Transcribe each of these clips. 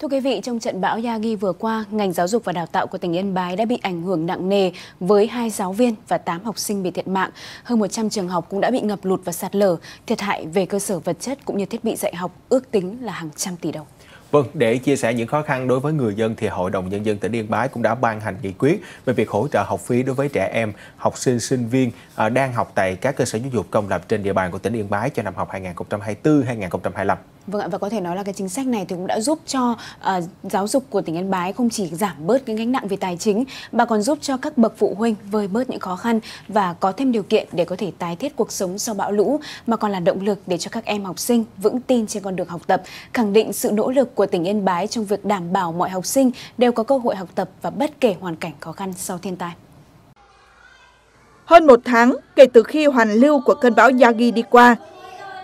Thưa quý vị, trong trận bão Yagi vừa qua, ngành giáo dục và đào tạo của tỉnh Yên Bái đã bị ảnh hưởng nặng nề với hai giáo viên và 8 học sinh bị thiệt mạng. Hơn 100 trường học cũng đã bị ngập lụt và sạt lở, thiệt hại về cơ sở vật chất cũng như thiết bị dạy học ước tính là hàng trăm tỷ đồng. Vâng, để chia sẻ những khó khăn đối với người dân thì Hội đồng Nhân dân tỉnh Yên Bái cũng đã ban hành nghị quyết về việc hỗ trợ học phí đối với trẻ em, học sinh, sinh viên à, đang học tại các cơ sở giáo dục công lập trên địa bàn của tỉnh Yên Bái cho năm học 2024-2025. Vâng ạ, và có thể nói là cái chính sách này thì cũng đã giúp cho uh, giáo dục của tỉnh Yên Bái không chỉ giảm bớt cái gánh nặng về tài chính mà còn giúp cho các bậc phụ huynh vơi bớt những khó khăn và có thêm điều kiện để có thể tái thiết cuộc sống sau bão lũ mà còn là động lực để cho các em học sinh vững tin trên con đường học tập, khẳng định sự nỗ lực của tỉnh Yên Bái trong việc đảm bảo mọi học sinh đều có cơ hội học tập và bất kể hoàn cảnh khó khăn sau thiên tai. Hơn một tháng kể từ khi hoàn lưu của cơn bão Yagi đi qua,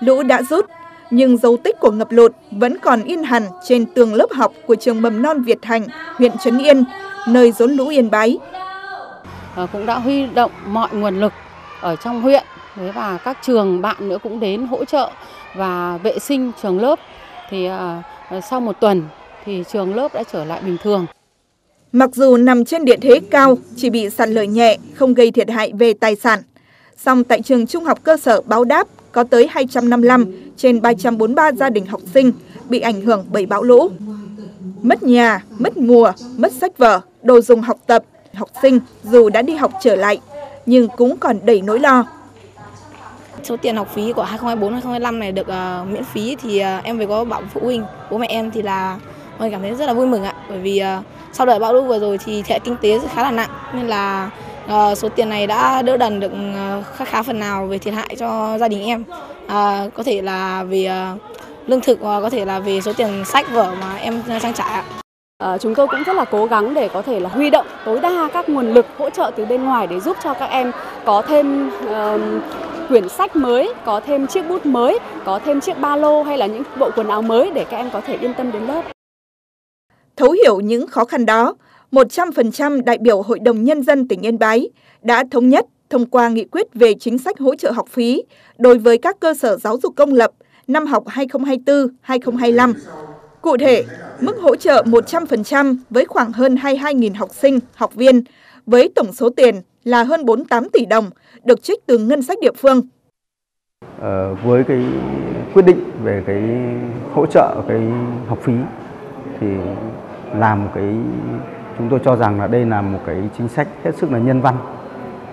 lũ đã rút nhưng dấu tích của ngập lụt vẫn còn in hẳn trên tường lớp học của trường mầm non Việt Thành, huyện Trấn Yên, nơi rốn lũ Yên Bái. Ờ, cũng đã huy động mọi nguồn lực ở trong huyện và các trường bạn nữa cũng đến hỗ trợ và vệ sinh trường lớp. Thì ờ, ờ, sau một tuần thì trường lớp đã trở lại bình thường. Mặc dù nằm trên địa thế cao, chỉ bị sạt lở nhẹ, không gây thiệt hại về tài sản. Song tại trường trung học cơ sở Báo Đáp, có tới 255 trên 343 gia đình học sinh bị ảnh hưởng bởi bão lũ. Mất nhà, mất mùa, mất sách vở, đồ dùng học tập, học sinh dù đã đi học trở lại nhưng cũng còn đầy nỗi lo. Số tiền học phí của 2024 2025 này được uh, miễn phí thì uh, em về có bảo phụ huynh, bố mẹ em thì là mình cảm thấy rất là vui mừng ạ bởi vì uh, sau đợt bão lũ vừa rồi thì thiệt kinh tế khá là nặng nên là À, số tiền này đã đỡ đần được ờ, khá khá phần nào về thiệt hại cho gia đình em. À, có thể là vì lương thực và có thể là vì số tiền sách vở mà em trang trải. À, chúng tôi cũng rất là cố gắng để có thể là huy động tối đa các nguồn lực hỗ trợ từ bên ngoài để giúp cho các em có thêm uh, quyển sách mới, có thêm chiếc bút mới, có thêm chiếc ba lô hay là những bộ quần áo mới để các em có thể yên tâm đến lớp. Thấu hiểu những khó khăn đó, 100% đại biểu Hội đồng Nhân dân tỉnh Yên Bái đã thống nhất thông qua nghị quyết về chính sách hỗ trợ học phí đối với các cơ sở giáo dục công lập năm học 2024-2025. Cụ thể, mức hỗ trợ 100% với khoảng hơn 22.000 học sinh, học viên, với tổng số tiền là hơn 48 tỷ đồng, được trích từ ngân sách địa phương. À, với cái quyết định về cái hỗ trợ cái học phí thì làm cái chúng tôi cho rằng là đây là một cái chính sách hết sức là nhân văn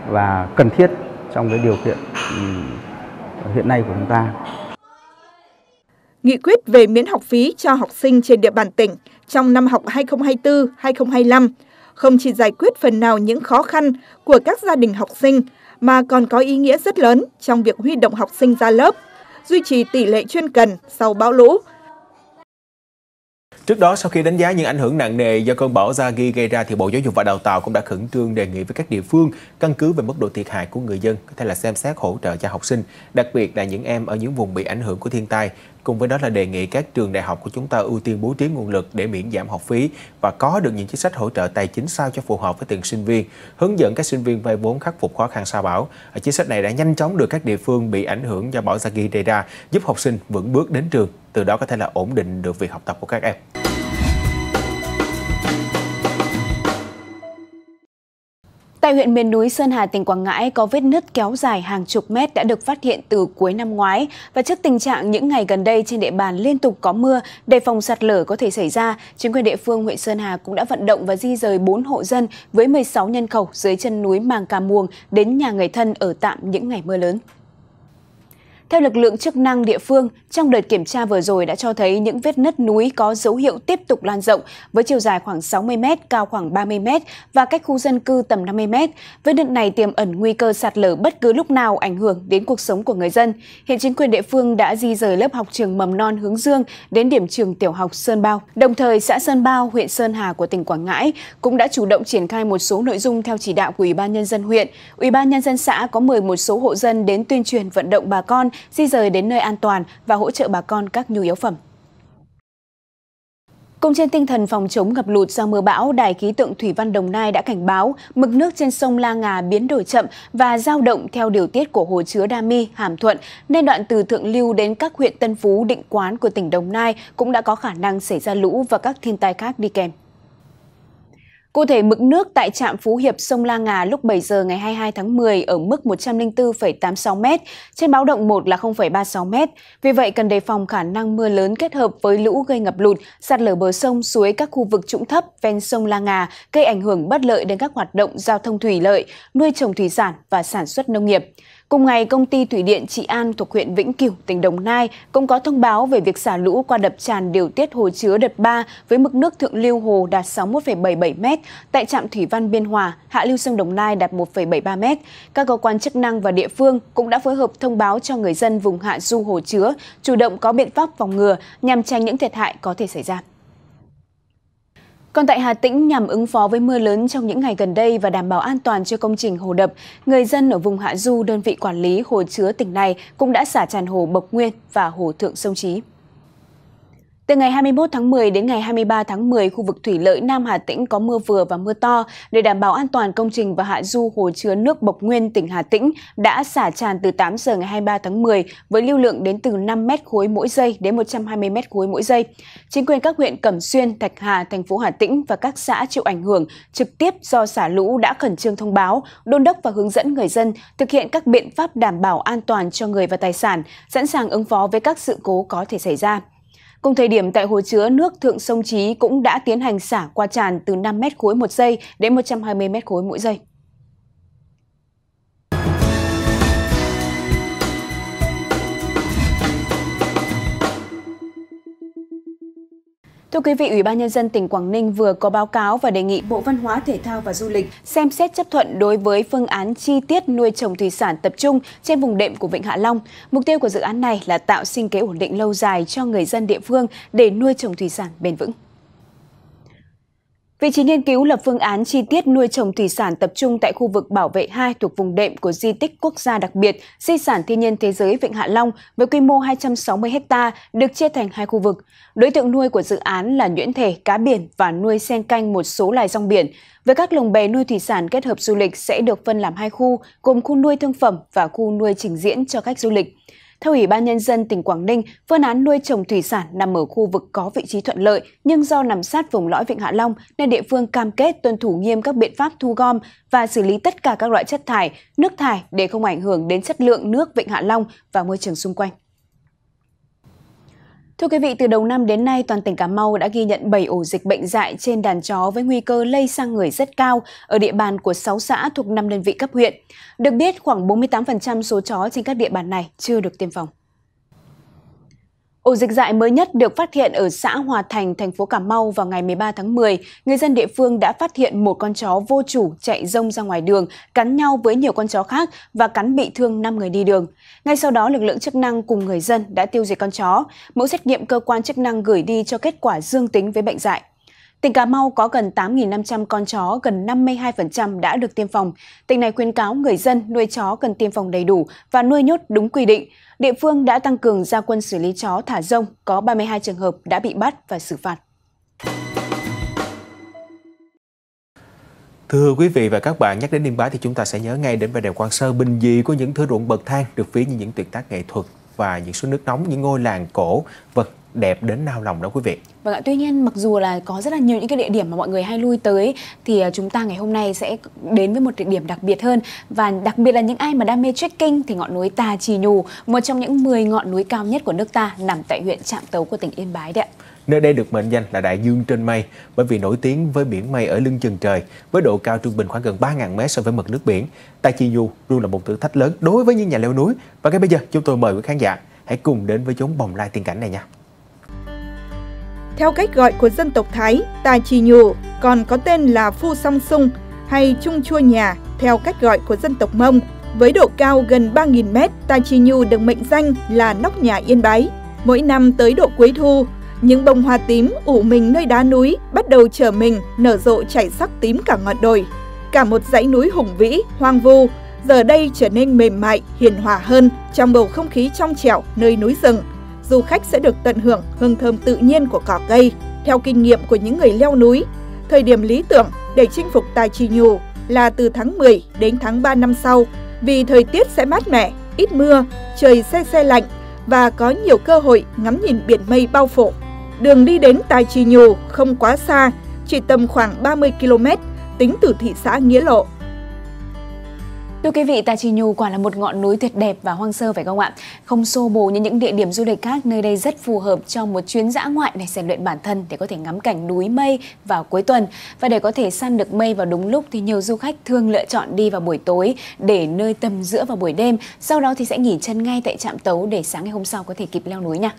và cần thiết trong cái điều kiện ừ, hiện nay của chúng ta. Nghị quyết về miễn học phí cho học sinh trên địa bàn tỉnh trong năm học 2024-2025 không chỉ giải quyết phần nào những khó khăn của các gia đình học sinh mà còn có ý nghĩa rất lớn trong việc huy động học sinh ra lớp, duy trì tỷ lệ chuyên cần sau bão lũ Trước đó, sau khi đánh giá những ảnh hưởng nặng nề do cơn bão Zagi gây ra, thì Bộ Giáo dục và Đào tạo cũng đã khẩn trương đề nghị với các địa phương căn cứ về mức độ thiệt hại của người dân, có thể là xem xét hỗ trợ cho học sinh, đặc biệt là những em ở những vùng bị ảnh hưởng của thiên tai Cùng với đó là đề nghị các trường đại học của chúng ta ưu tiên bố trí nguồn lực để miễn giảm học phí và có được những chính sách hỗ trợ tài chính sao cho phù hợp với từng sinh viên, hướng dẫn các sinh viên vay vốn khắc phục khó khăn sa bảo. Chính sách này đã nhanh chóng được các địa phương bị ảnh hưởng do bão Zagi đề ra, giúp học sinh vững bước đến trường, từ đó có thể là ổn định được việc học tập của các em. Tại huyện miền núi Sơn Hà, tỉnh Quảng Ngãi có vết nứt kéo dài hàng chục mét đã được phát hiện từ cuối năm ngoái và trước tình trạng những ngày gần đây trên địa bàn liên tục có mưa, đề phòng sạt lở có thể xảy ra, chính quyền địa phương huyện Sơn Hà cũng đã vận động và di rời 4 hộ dân với 16 nhân khẩu dưới chân núi Màng Cà Muồng đến nhà người thân ở tạm những ngày mưa lớn. Theo lực lượng chức năng địa phương, trong đợt kiểm tra vừa rồi đã cho thấy những vết nứt núi có dấu hiệu tiếp tục lan rộng với chiều dài khoảng 60 m, cao khoảng 30 m và cách khu dân cư tầm 50 m. Vết nứt này tiềm ẩn nguy cơ sạt lở bất cứ lúc nào ảnh hưởng đến cuộc sống của người dân. Hiện chính quyền địa phương đã di rời lớp học trường mầm non Hướng Dương đến điểm trường tiểu học Sơn Bao. Đồng thời, xã Sơn Bao, huyện Sơn Hà của tỉnh Quảng Ngãi cũng đã chủ động triển khai một số nội dung theo chỉ đạo của Ủy ban nhân dân huyện. Ủy ban nhân dân xã có mời một số hộ dân đến tuyên truyền vận động bà con di rời đến nơi an toàn và hỗ trợ bà con các nhu yếu phẩm. Cùng trên tinh thần phòng chống ngập lụt do mưa bão, Đài khí tượng Thủy văn Đồng Nai đã cảnh báo mực nước trên sông La Ngà biến đổi chậm và dao động theo điều tiết của hồ chứa Đa Mi, Hàm Thuận, nên đoạn từ Thượng Lưu đến các huyện Tân Phú, Định Quán của tỉnh Đồng Nai cũng đã có khả năng xảy ra lũ và các thiên tai khác đi kèm. Cụ thể, mực nước tại trạm Phú Hiệp sông La Ngà lúc 7 giờ ngày 22 tháng 10 ở mức 104,86 m, trên báo động 1 là 0,36 m. Vì vậy, cần đề phòng khả năng mưa lớn kết hợp với lũ gây ngập lụt, sạt lở bờ sông, suối các khu vực trũng thấp ven sông La Ngà gây ảnh hưởng bất lợi đến các hoạt động giao thông thủy lợi, nuôi trồng thủy sản và sản xuất nông nghiệp. Cùng ngày, công ty Thủy điện Trị An thuộc huyện Vĩnh Cửu, tỉnh Đồng Nai cũng có thông báo về việc xả lũ qua đập tràn điều tiết hồ chứa đợt 3 với mực nước thượng lưu hồ đạt 61,77 m, tại trạm Thủy Văn Biên Hòa, hạ lưu sông Đồng Nai đạt 1,73 m. Các cơ quan chức năng và địa phương cũng đã phối hợp thông báo cho người dân vùng hạ du hồ chứa chủ động có biện pháp phòng ngừa nhằm tránh những thiệt hại có thể xảy ra. Còn tại Hà Tĩnh, nhằm ứng phó với mưa lớn trong những ngày gần đây và đảm bảo an toàn cho công trình hồ đập, người dân ở vùng Hạ Du, đơn vị quản lý hồ chứa tỉnh này cũng đã xả tràn hồ Bộc Nguyên và hồ Thượng Sông Chí. Từ ngày 21 tháng 10 đến ngày 23 tháng 10, khu vực thủy lợi Nam Hà Tĩnh có mưa vừa và mưa to. Để đảm bảo an toàn công trình và hạ du hồ chứa nước Bộc Nguyên, tỉnh Hà Tĩnh đã xả tràn từ 8 giờ ngày 23 tháng 10 với lưu lượng đến từ 5 mét khối mỗi giây đến 120 mét khối mỗi giây. Chính quyền các huyện Cẩm Xuyên, Thạch Hà, thành phố Hà Tĩnh và các xã chịu ảnh hưởng trực tiếp do xả lũ đã khẩn trương thông báo, đôn đốc và hướng dẫn người dân thực hiện các biện pháp đảm bảo an toàn cho người và tài sản, sẵn sàng ứng phó với các sự cố có thể xảy ra. Cùng thời điểm tại hồ chứa nước Thượng Sông trí cũng đã tiến hành xả qua tràn từ 5 mét khối một giây đến 120 mét khối mỗi giây. Thưa quý vị, Ủy ban Nhân dân tỉnh Quảng Ninh vừa có báo cáo và đề nghị Bộ Văn hóa, Thể thao và Du lịch xem xét chấp thuận đối với phương án chi tiết nuôi trồng thủy sản tập trung trên vùng đệm của Vịnh Hạ Long. Mục tiêu của dự án này là tạo sinh kế ổn định lâu dài cho người dân địa phương để nuôi trồng thủy sản bền vững. Vị trí nghiên cứu lập phương án chi tiết nuôi trồng thủy sản tập trung tại khu vực bảo vệ 2 thuộc vùng đệm của di tích quốc gia đặc biệt Di sản thiên nhiên thế giới Vịnh Hạ Long với quy mô 260 ha được chia thành hai khu vực. Đối tượng nuôi của dự án là nhuyễn thể, cá biển và nuôi sen canh một số loài rong biển. Với các lồng bè nuôi thủy sản kết hợp du lịch sẽ được phân làm hai khu, gồm khu nuôi thương phẩm và khu nuôi trình diễn cho khách du lịch. Theo Ủy ban Nhân dân tỉnh Quảng Ninh, phương án nuôi trồng thủy sản nằm ở khu vực có vị trí thuận lợi nhưng do nằm sát vùng lõi Vịnh Hạ Long nên địa phương cam kết tuân thủ nghiêm các biện pháp thu gom và xử lý tất cả các loại chất thải, nước thải để không ảnh hưởng đến chất lượng nước Vịnh Hạ Long và môi trường xung quanh. Thưa quý vị, từ đầu năm đến nay, toàn tỉnh Cà Mau đã ghi nhận 7 ổ dịch bệnh dại trên đàn chó với nguy cơ lây sang người rất cao ở địa bàn của 6 xã thuộc 5 đơn vị cấp huyện. Được biết, khoảng 48% số chó trên các địa bàn này chưa được tiêm phòng. Ổ dịch dại mới nhất được phát hiện ở xã Hòa Thành, thành phố Cà Mau vào ngày 13 tháng 10. Người dân địa phương đã phát hiện một con chó vô chủ chạy rông ra ngoài đường, cắn nhau với nhiều con chó khác và cắn bị thương 5 người đi đường. Ngay sau đó, lực lượng chức năng cùng người dân đã tiêu diệt con chó. Mẫu xét nghiệm cơ quan chức năng gửi đi cho kết quả dương tính với bệnh dại. Tỉnh Cà Mau có gần 8.500 con chó, gần 52% đã được tiêm phòng. Tỉnh này khuyên cáo người dân nuôi chó cần tiêm phòng đầy đủ và nuôi nhốt đúng quy định. Địa phương đã tăng cường gia quân xử lý chó thả rông, có 32 trường hợp đã bị bắt và xử phạt. Thưa quý vị và các bạn, nhắc đến Yên bá thì chúng ta sẽ nhớ ngay đến vẻ đẹp Quan Sơ bình dị của những thửa ruộng bậc thang được ví như những tuyệt tác nghệ thuật và những suối nước nóng, những ngôi làng cổ, vật đẹp đến nao lòng đó quý vị. Vâng ạ, tuy nhiên mặc dù là có rất là nhiều những cái địa điểm mà mọi người hay lui tới thì ờ, chúng ta ngày hôm nay sẽ đến với một địa điểm đặc biệt hơn và đặc biệt là những ai mà đam mê trekking thì ngọn núi Tà Trì Nhù, một trong những 10 ngọn núi cao nhất của nước ta nằm tại huyện Trạm Tấu của tỉnh Yên Bái đấy ạ. Nơi đây được mệnh danh là đại dương trên mây bởi vì nổi tiếng với biển mây ở lưng chừng trời với độ cao trung bình khoảng gần 3.000 mét so với mực nước biển. Tà Chi nhù luôn là một thử thách lớn đối với những nhà leo núi và ngay bây giờ chúng tôi mời quý khán giả hãy cùng đến với chốn bồng lai tiên cảnh này nha theo cách gọi của dân tộc Thái, tài trì nhù còn có tên là phu song sung hay chung chua nhà theo cách gọi của dân tộc Mông. Với độ cao gần 3.000 mét, tài trì nhù được mệnh danh là nóc nhà Yên Bái. Mỗi năm tới độ cuối thu, những bông hoa tím ủ mình nơi đá núi bắt đầu trở mình nở rộ chảy sắc tím cả ngọn đồi. Cả một dãy núi hùng vĩ, hoang vu, giờ đây trở nên mềm mại, hiền hòa hơn trong bầu không khí trong trẻo nơi núi rừng du khách sẽ được tận hưởng hương thơm tự nhiên của cỏ cây. Theo kinh nghiệm của những người leo núi, thời điểm lý tưởng để chinh phục Tài Chi Nhù là từ tháng 10 đến tháng 3 năm sau vì thời tiết sẽ mát mẻ, ít mưa, trời se se lạnh và có nhiều cơ hội ngắm nhìn biển mây bao phủ. Đường đi đến Tài Chi Nhù không quá xa, chỉ tầm khoảng 30 km tính từ thị xã Nghĩa Lộ. Thưa quý vị, Tà Chi Nhu quả là một ngọn núi tuyệt đẹp và hoang sơ phải không ạ? Không xô bồ như những địa điểm du lịch khác, nơi đây rất phù hợp cho một chuyến dã ngoại để rèn luyện bản thân để có thể ngắm cảnh núi mây vào cuối tuần. Và để có thể săn được mây vào đúng lúc thì nhiều du khách thường lựa chọn đi vào buổi tối để nơi tầm giữa vào buổi đêm. Sau đó thì sẽ nghỉ chân ngay tại trạm tấu để sáng ngày hôm sau có thể kịp leo núi nha.